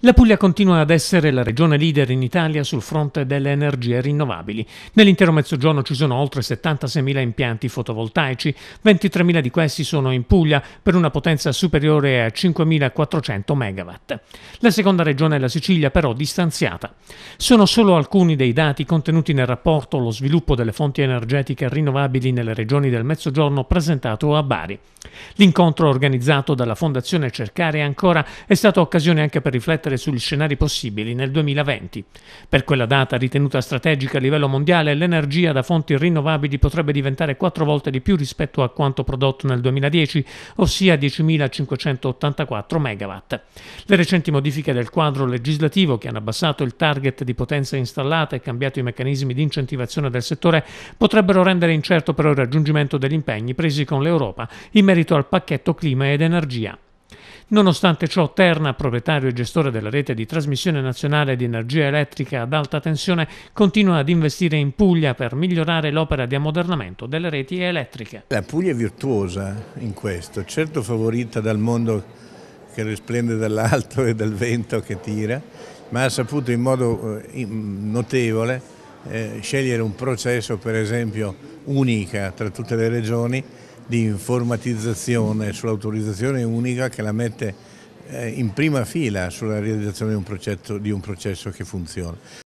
La Puglia continua ad essere la regione leader in Italia sul fronte delle energie rinnovabili. Nell'intero mezzogiorno ci sono oltre 76.000 impianti fotovoltaici, 23.000 di questi sono in Puglia per una potenza superiore a 5.400 MW. La seconda regione è la Sicilia, però distanziata. Sono solo alcuni dei dati contenuti nel rapporto Lo sviluppo delle fonti energetiche rinnovabili nelle regioni del mezzogiorno presentato a Bari. L'incontro organizzato dalla Fondazione Cercare Ancora è stata occasione anche per riflettere riflettere sugli scenari possibili nel 2020. Per quella data ritenuta strategica a livello mondiale, l'energia da fonti rinnovabili potrebbe diventare quattro volte di più rispetto a quanto prodotto nel 2010, ossia 10.584 MW. Le recenti modifiche del quadro legislativo, che hanno abbassato il target di potenza installata e cambiato i meccanismi di incentivazione del settore, potrebbero rendere incerto però il raggiungimento degli impegni presi con l'Europa in merito al pacchetto clima ed energia. Nonostante ciò, Terna, proprietario e gestore della rete di trasmissione nazionale di energia elettrica ad alta tensione, continua ad investire in Puglia per migliorare l'opera di ammodernamento delle reti elettriche. La Puglia è virtuosa in questo, certo favorita dal mondo che risplende dall'alto e dal vento che tira, ma ha saputo in modo eh, notevole eh, scegliere un processo per esempio unica tra tutte le regioni di informatizzazione sull'autorizzazione unica che la mette eh, in prima fila sulla realizzazione di un processo che funziona.